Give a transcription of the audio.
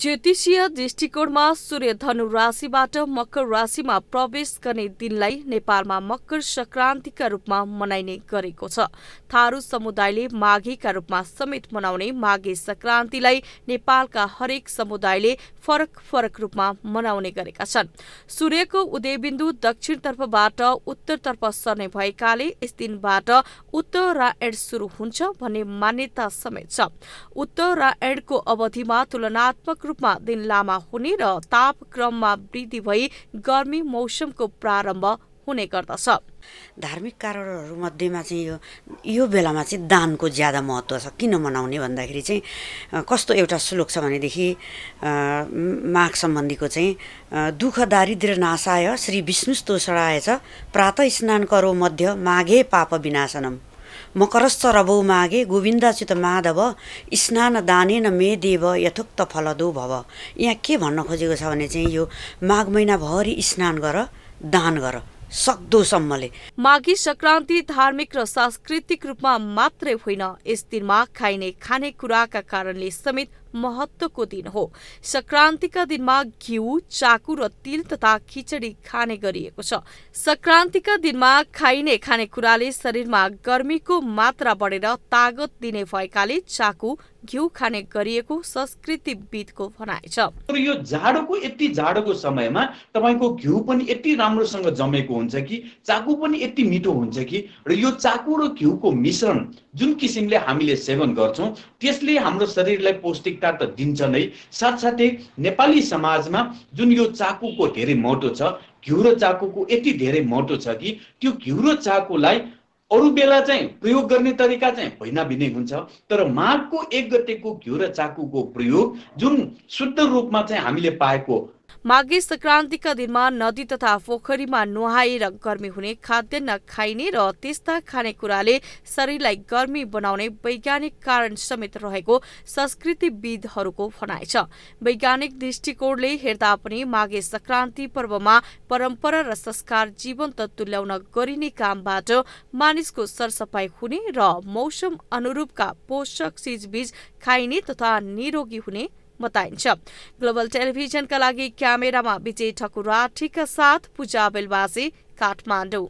ज्योतिषीय दृष्टिकोणमा सूर्य धनु राशिबाट मकर राशिमा प्रवेश गर्ने दिनलाई नेपालमा मकर संक्रान्तिका रूपमा मनाइने गरेको छ थारू समुदायले माघीका रूपमा समेत मनाउने माघे संक्रान्तिलाई नेपालका हरेक समुदायले फरक फरक रूपमा मनाउने गरेका छन् सूर्यको उदयबिन्दु दक्षिणतर्फबाट उत्तरतर्फ सर्ने भएकाले यस दिनबाट उत्तरायण सुरु हुन्छ भन्ने मान्यता समेत छ उत्तरायणको अवधिमा तुलनात्मक रूपमा दिन लामा हुने र तापक्रममा वृद्धि भई गर्मी मौसमको प्रारम्भ हुने गर्दछ धार्मिक मध्येमा चाहिँ यो यो बेलामा चाहिँ दानको ज्यादा महत्त्व छ किन मनाउने भन्दाखेरि चाहिँ कस्तो एउटा श्लोक छ भनेदेखि माघ सम्बन्धीको चाहिँ दुःख दारिद्र नासाय श्री विष्णु स्तोषणाय छ प्रातः स्नान करो मध्य माघे पाप विनाशनम मकरस्थ रभौ मागे गोविन्दासित माधव स्नान दानेन मे देव यथोक्त फलदो भव यहाँ के भन्न खोजेको छ भने चाहिँ यो माघ महिनाभरि स्नान गर दान गर सक्दोसम्मले माघी सङ्क्रान्ति धार्मिक र सांस्कृतिक रूपमा मात्रै होइन यस दिनमा खाइने खानेकुराका कारणले समेत महत्वको दिन हो सङ्क्रान्तिका दिनमा घिउ चाकु र तिल तथा खिचडी खाने गरिएको छ सङ्क्रान्तिका दिनमा खाइने खानेकुराले शरीरमा गर्मीको मात्रा बढेर तागत दिने भएकाले चाकु घिउ खाने गरिएको संस्कृतिविदको भनाइ छ यो जाडोको यति जाडोको समयमा तपाईँको घिउ पनि यति राम्रोसँग जमेको हुन्छ कि चाकु पनि यति मिठो हुन्छ कि र यो चाकु र घिउको मिश्रण जुन किसिमले हामीले सेवन गर्छौँ त्यसले हाम्रो शरीरलाई पौष्टिकता त दिन्छ नै साथसाथै नेपाली समाजमा जुन यो चाकुको धेरै महत्त्व छ घिउ र चाकुको यति धेरै महत्त्व छ कि त्यो घिउ र चाकुलाई अरू बेला चाहिँ प्रयोग गर्ने तरिका चाहिँ भैना भिनै हुन्छ तर माघको एक गतेको घिउ र चाकुको प्रयोग जुन शुद्ध रूपमा चाहिँ हामीले पाएको माघे संक्रान्तिका दिनमा नदी तथा पोखरीमा नुहाएर गर्मी हुने खाद्यान्न खाइने र त्यस्ता खानेकुराले शरीरलाई गर्मी बनाउने वैज्ञानिक कारण समेत रहेको संस्कृतिविदहरूको भनाइ छ वैज्ञानिक दृष्टिकोणले हेर्दा पनि माघे संक्रान्ति पर्वमा परम्परा र संस्कार जीवन्त तुल्याउन गरिने कामबाट मानिसको सरसफाइ हुने र मौसम अनुरूपका पोषक चिजबीज खाइने तथा निरोगी हुने बताइन्छ ग्लोबल टेलिभिजनका लागि क्यामेरामा विजय ठकुरा ठिक साथ पूजा बेलवासी काठमाडौँ